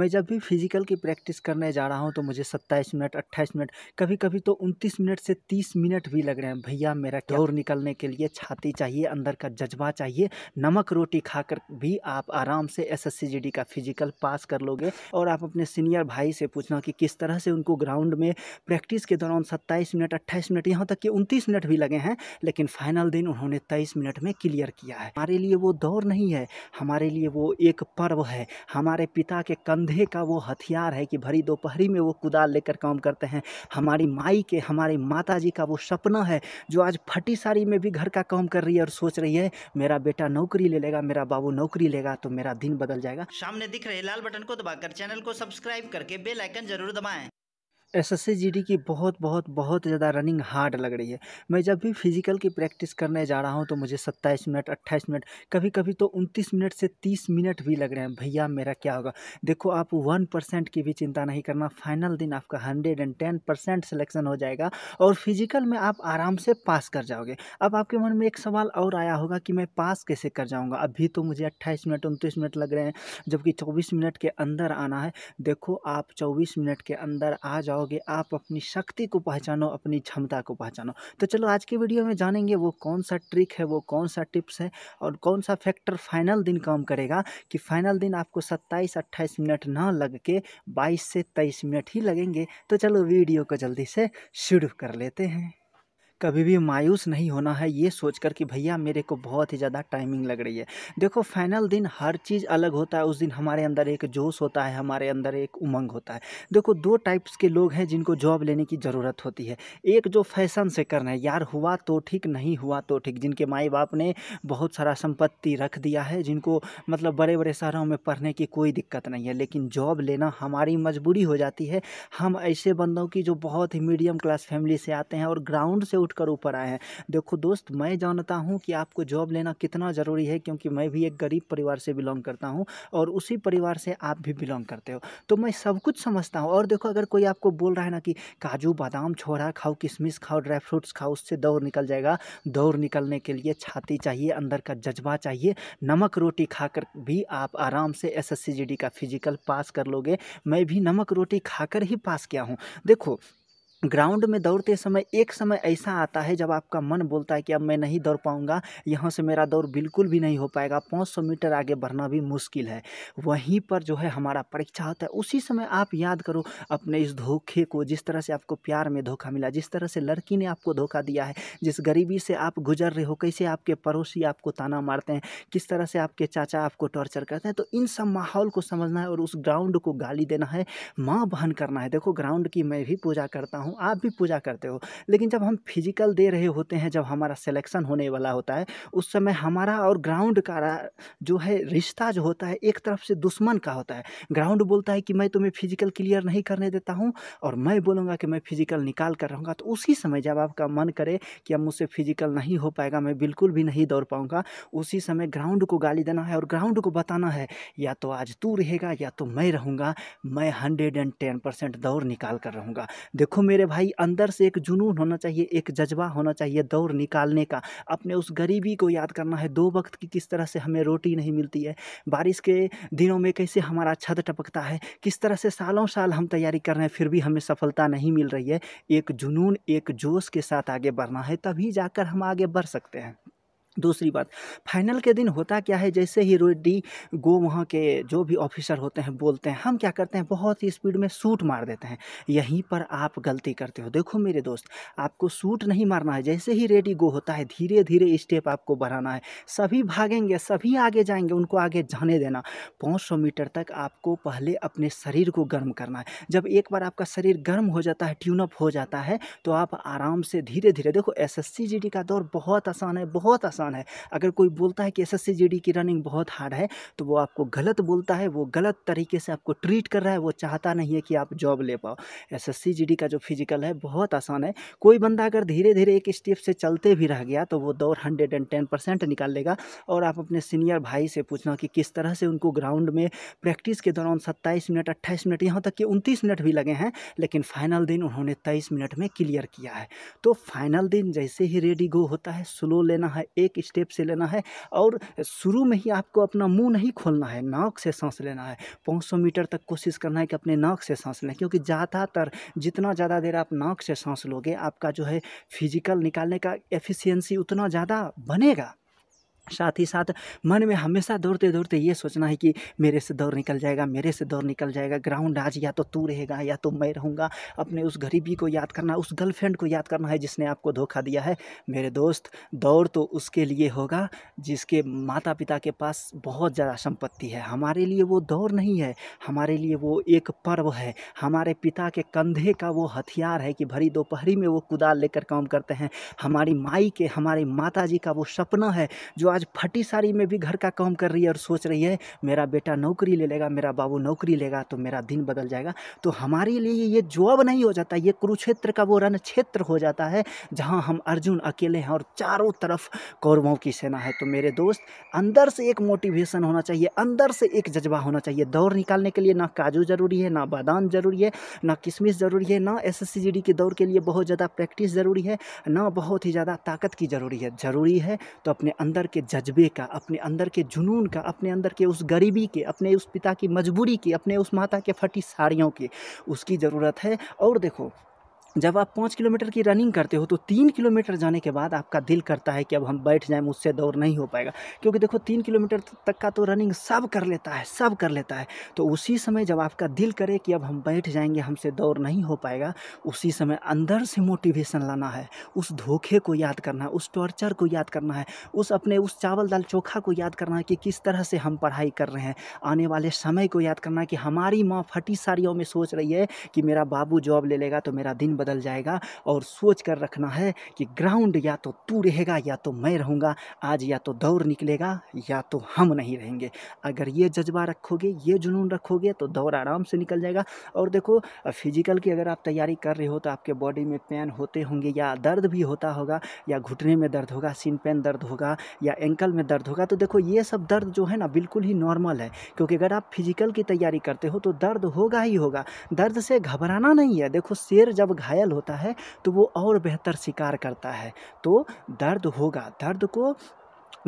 मैं जब भी फिज़िकल की प्रैक्टिस करने जा रहा हूँ तो मुझे सत्ताईस मिनट अट्ठाईस मिनट कभी कभी तो उनतीस मिनट से तीस मिनट भी लग रहे हैं भैया मेरा दौर निकलने के लिए छाती चाहिए अंदर का जज्बा चाहिए नमक रोटी खाकर भी आप आराम से एस एस का फिजिकल पास कर लोगे और आप अपने सीनियर भाई से पूछना कि किस तरह से उनको ग्राउंड में प्रैक्टिस के दौरान सत्ताईस मिनट अट्ठाईस मिनट यहाँ तक कि उनतीस मिनट भी लगे हैं लेकिन फाइनल दिन उन्होंने तेईस मिनट में क्लियर किया है हमारे लिए वो दौर नहीं है हमारे लिए वो एक पर्व है हमारे पिता के कंधे कंधे का वो हथियार है कि भरी दोपहरी में वो कुदाल लेकर काम करते हैं हमारी माई के हमारे माता जी का वो सपना है जो आज फटी साड़ी में भी घर का काम कर रही है और सोच रही है मेरा बेटा नौकरी ले लेगा मेरा बाबू नौकरी लेगा तो मेरा दिन बदल जाएगा सामने दिख रहे लाल बटन को दबाकर चैनल को सब्सक्राइब करके बेलाइकन जरूर दबाएं एस एस की बहुत बहुत बहुत ज़्यादा रनिंग हार्ड लग रही है मैं जब भी फिज़िकल की प्रैक्टिस करने जा रहा हूँ तो मुझे सत्ताईस मिनट अट्ठाईस मिनट कभी कभी तो उनतीस मिनट से तीस मिनट भी लग रहे हैं भैया मेरा क्या होगा देखो आप वन परसेंट की भी चिंता नहीं करना फाइनल दिन आपका hundred and ten percent selection हो जाएगा और फिज़िकल में आप आराम से पास कर जाओगे अब आपके मन में एक सवाल और आया होगा कि मैं पास कैसे कर जाऊँगा अभी तो मुझे अट्ठाईस मिनट उनतीस मिनट लग रहे हैं जबकि चौबीस मिनट के अंदर आना है देखो आप चौबीस मिनट के अंदर आ जाओ जाओगे आप अपनी शक्ति को पहचानो अपनी क्षमता को पहचानो तो चलो आज की वीडियो में जानेंगे वो कौन सा ट्रिक है वो कौन सा टिप्स है और कौन सा फैक्टर फाइनल दिन काम करेगा कि फाइनल दिन आपको सत्ताईस अट्ठाईस मिनट ना लग के बाईस से तेईस मिनट ही लगेंगे तो चलो वीडियो को जल्दी से शुरू कर लेते हैं कभी भी मायूस नहीं होना है ये सोचकर कि भैया मेरे को बहुत ही ज़्यादा टाइमिंग लग रही है देखो फाइनल दिन हर चीज़ अलग होता है उस दिन हमारे अंदर एक जोश होता है हमारे अंदर एक उमंग होता है देखो दो टाइप्स के लोग हैं जिनको जॉब लेने की ज़रूरत होती है एक जो फैशन से करना है यार हुआ तो ठीक नहीं हुआ तो ठीक जिनके माई बाप ने बहुत सारा संपत्ति रख दिया है जिनको मतलब बड़े बड़े शहरों में पढ़ने की कोई दिक्कत नहीं है लेकिन जॉब लेना हमारी मजबूरी हो जाती है हम ऐसे बंदों की जो बहुत ही मीडियम क्लास फैमिली से आते हैं और ग्राउंड से उठ उठ कर ऊपर आए हैं देखो दोस्त मैं जानता हूँ कि आपको जॉब लेना कितना ज़रूरी है क्योंकि मैं भी एक गरीब परिवार से बिलोंग करता हूँ और उसी परिवार से आप भी बिलोंग करते हो तो मैं सब कुछ समझता हूँ और देखो अगर कोई आपको बोल रहा है ना कि काजू बादाम छोड़ा खाओ किशमिश खाओ ड्राई फ्रूट्स खाओ उससे दौड़ निकल जाएगा दौड़ निकलने के लिए छाती चाहिए अंदर का जज्बा चाहिए नमक रोटी खाकर भी आप आराम से एस का फिजिकल पास कर लोगे मैं भी नमक रोटी खाकर ही पास किया हूँ देखो ग्राउंड में दौड़ते समय एक समय ऐसा आता है जब आपका मन बोलता है कि अब मैं नहीं दौड़ पाऊँगा यहाँ से मेरा दौड़ बिल्कुल भी नहीं हो पाएगा पाँच सौ मीटर आगे बढ़ना भी मुश्किल है वहीं पर जो है हमारा परीक्षा होता है उसी समय आप याद करो अपने इस धोखे को जिस तरह से आपको प्यार में धोखा मिला जिस तरह से लड़की ने आपको धोखा दिया है जिस गरीबी से आप गुजर रहे हो कैसे आपके पड़ोसी आपको ताना मारते हैं किस तरह से आपके चाचा आपको टॉर्चर करते हैं तो इन सब माहौल को समझना है और उस ग्राउंड को गाली देना है माँ बहन करना है देखो ग्राउंड की मैं भी पूजा करता हूँ हूँ आप भी पूजा करते हो लेकिन जब हम फिजिकल दे रहे होते हैं जब हमारा सिलेक्शन होने वाला होता है उस समय हमारा और ग्राउंड का जो है रिश्ता जो होता है एक तरफ से दुश्मन का होता है ग्राउंड बोलता है कि मैं तुम्हें फिजिकल क्लियर नहीं करने देता हूँ और मैं बोलूँगा कि मैं फिजिकल निकाल कर रहूँगा तो उसी समय जब आपका मन करे कि अब मुझसे फिजिकल नहीं हो पाएगा मैं बिल्कुल भी नहीं दौड़ पाऊँगा उसी समय ग्राउंड को गाली देना है और ग्राउंड को बताना है या तो आज तू रहेगा या तो मैं रहूँगा मैं हंड्रेड एंड टेन परसेंट दौड़ निकाल कर रहूँगा देखो मेरे मेरे भाई अंदर से एक जुनून होना चाहिए एक जज्बा होना चाहिए दौड़ निकालने का अपने उस गरीबी को याद करना है दो वक्त की किस तरह से हमें रोटी नहीं मिलती है बारिश के दिनों में कैसे हमारा छत टपकता है किस तरह से सालों साल हम तैयारी कर रहे हैं फिर भी हमें सफलता नहीं मिल रही है एक जुनून एक जोश के साथ आगे बढ़ना है तभी जाकर हम आगे बढ़ सकते हैं दूसरी बात फाइनल के दिन होता क्या है जैसे ही रेड्डी गो वहाँ के जो भी ऑफिसर होते हैं बोलते हैं हम क्या करते हैं बहुत ही स्पीड में सूट मार देते हैं यहीं पर आप गलती करते हो देखो मेरे दोस्त आपको सूट नहीं मारना है जैसे ही रेडी गो होता है धीरे धीरे स्टेप आपको बढ़ाना है सभी भागेंगे सभी आगे जाएंगे उनको आगे जाने देना पाँच मीटर तक आपको पहले अपने शरीर को गर्म करना है जब एक बार आपका शरीर गर्म हो जाता है ट्यूनअप हो जाता है तो आप आराम से धीरे धीरे देखो एस एस का दौर बहुत आसान है बहुत आसान आसान है अगर कोई बोलता है कि एस एस की रनिंग बहुत हार्ड है तो वो आपको गलत बोलता है वो गलत तरीके से आपको ट्रीट कर रहा है वो चाहता नहीं है कि आप जॉब ले पाओ एस एस का जो फिजिकल है बहुत आसान है कोई बंदा अगर धीरे धीरे एक स्टेप से चलते भी रह गया तो वो दौड़ हंड्रेड एंड टेन परसेंट निकाल लेगा और आप अपने सीनियर भाई से पूछना कि किस तरह से उनको ग्राउंड में प्रैक्टिस के दौरान सत्ताईस मिनट अट्ठाईस मिनट यहाँ तक कि उनतीस मिनट भी लगे हैं लेकिन फाइनल दिन उन्होंने तेईस मिनट में क्लियर किया है तो फाइनल दिन जैसे ही रेडी गो होता है स्लो लेना है एक एक स्टेप से लेना है और शुरू में ही आपको अपना मुंह नहीं खोलना है नाक से सांस लेना है 500 मीटर तक कोशिश करना है कि अपने नाक से सांस लें क्योंकि ज़्यादातर जितना ज़्यादा देर आप नाक से सांस लोगे आपका जो है फिजिकल निकालने का एफिशियंसी उतना ज़्यादा बनेगा साथ ही साथ मन में हमेशा दौड़ते दौड़ते ये सोचना है कि मेरे से दौड़ निकल जाएगा मेरे से दौड़ निकल जाएगा ग्राउंड आज या तो तू रहेगा या तो मैं रहूँगा अपने उस गरीबी को याद करना उस गर्लफ्रेंड को याद करना है जिसने आपको धोखा दिया है मेरे दोस्त दौड़ तो उसके लिए होगा जिसके माता पिता के पास बहुत ज़्यादा संपत्ति है हमारे लिए वो दौड़ नहीं है हमारे लिए वो एक पर्व है हमारे पिता के कंधे का वो हथियार है कि भरी दोपहरी में वो कुदाल लेकर काम करते हैं हमारी माई के हमारे माता जी का वो सपना है जो आज आज फटी साड़ी में भी घर का काम कर रही है और सोच रही है मेरा बेटा नौकरी ले लेगा मेरा बाबू नौकरी लेगा तो मेरा दिन बदल जाएगा तो हमारे लिए ये जॉब नहीं हो जाता ये कुरुक्षेत्र का वो रण क्षेत्र हो जाता है जहाँ हम अर्जुन अकेले हैं और चारों तरफ कौरवों की सेना है तो मेरे दोस्त अंदर से एक मोटिवेशन होना चाहिए अंदर से एक जज्बा होना चाहिए दौड़ निकालने के लिए ना काजू ज़रूरी है ना बादाम ज़रूरी है ना किशमिश ज़रूरी है ना एस एस की दौड़ के लिए बहुत ज़्यादा प्रैक्टिस ज़रूरी है ना बहुत ही ज़्यादा ताकत की ज़रूरी है ज़रूरी है तो अपने अंदर के जज्बे का अपने अंदर के जुनून का अपने अंदर के उस गरीबी के अपने उस पिता की मजबूरी की अपने उस माता के फटी साड़ियों की उसकी ज़रूरत है और देखो जब आप पाँच किलोमीटर की रनिंग करते हो तो तीन किलोमीटर जाने के बाद आपका दिल करता है कि अब हम बैठ जाएं मुझसे दौड़ नहीं हो पाएगा क्योंकि देखो तीन किलोमीटर तक का तो रनिंग सब कर लेता है सब कर लेता है तो उसी समय जब आपका दिल करे कि अब हम बैठ जाएंगे हमसे दौड़ नहीं हो पाएगा उसी समय अंदर से मोटिवेशन लाना है उस धोखे को याद करना है उस टॉर्चर को याद करना है उस अपने उस चावल दाल चोखा को याद करना है कि किस तरह से हम पढ़ाई कर रहे हैं आने वाले समय को याद करना कि हमारी माँ फटी साड़ियों में सोच रही है कि मेरा बाबू जॉब ले लेगा तो मेरा दिन बदल जाएगा और सोच कर रखना है कि ग्राउंड या तो तू रहेगा या तो मैं रहूँगा आज या तो दौड़ निकलेगा या तो हम नहीं रहेंगे अगर ये जज्बा रखोगे ये जुनून रखोगे तो दौड़ आराम से निकल जाएगा और देखो फिजिकल की अगर आप तैयारी कर रहे हो तो आपके बॉडी में पेन होते होंगे या दर्द भी होता होगा या घुटने में दर्द होगा सीन पेन दर्द होगा या एंकल में दर्द होगा तो देखो ये सब दर्द जो है ना बिल्कुल ही नॉर्मल है क्योंकि अगर आप फिजिकल की तैयारी करते हो तो दर्द होगा ही होगा दर्द से घबराना नहीं है देखो शेर जब घायल होता है तो वो और बेहतर शिकार करता है तो दर्द होगा दर्द को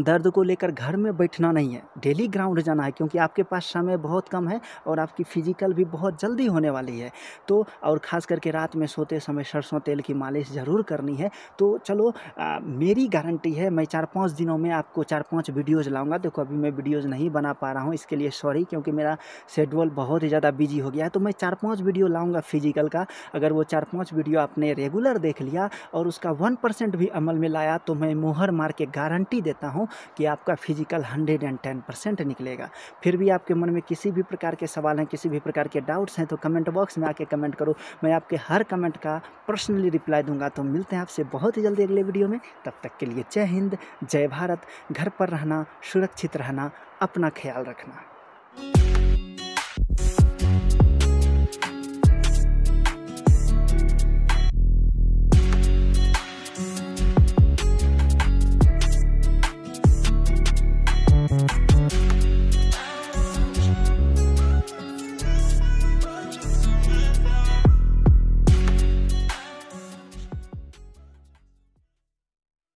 दर्द को लेकर घर में बैठना नहीं है डेली ग्राउंड जाना है क्योंकि आपके पास समय बहुत कम है और आपकी फिजिकल भी बहुत जल्दी होने वाली है तो और ख़ास करके रात में सोते समय सरसों तेल की मालिश ज़रूर करनी है तो चलो आ, मेरी गारंटी है मैं चार पाँच दिनों में आपको चार पाँच वीडियोज़ लाऊँगा देखो अभी मैं वीडियोज़ नहीं बना पा रहा हूँ इसके लिए सॉरी क्योंकि मेरा शेड्यूल बहुत ही ज़्यादा बिजी हो गया है तो मैं चार पाँच वीडियो लाऊँगा फिजिकल का अगर वो चार पाँच वीडियो आपने रेगुलर देख लिया और उसका वन भी अमल में लाया तो मैं मोहर मार के गारंटी देता हूँ हूँ कि आपका physical hundred and ten percent निकलेगा फिर भी आपके मन में किसी भी प्रकार के सवाल हैं किसी भी प्रकार के डाउट्स हैं तो कमेंट बॉक्स में आके कमेंट करो मैं आपके हर कमेंट का पर्सनली रिप्लाई दूंगा तो मिलते हैं आपसे बहुत ही जल्दी अगले वीडियो में तब तक के लिए जय हिंद जय भारत घर पर रहना सुरक्षित रहना अपना ख्याल रखना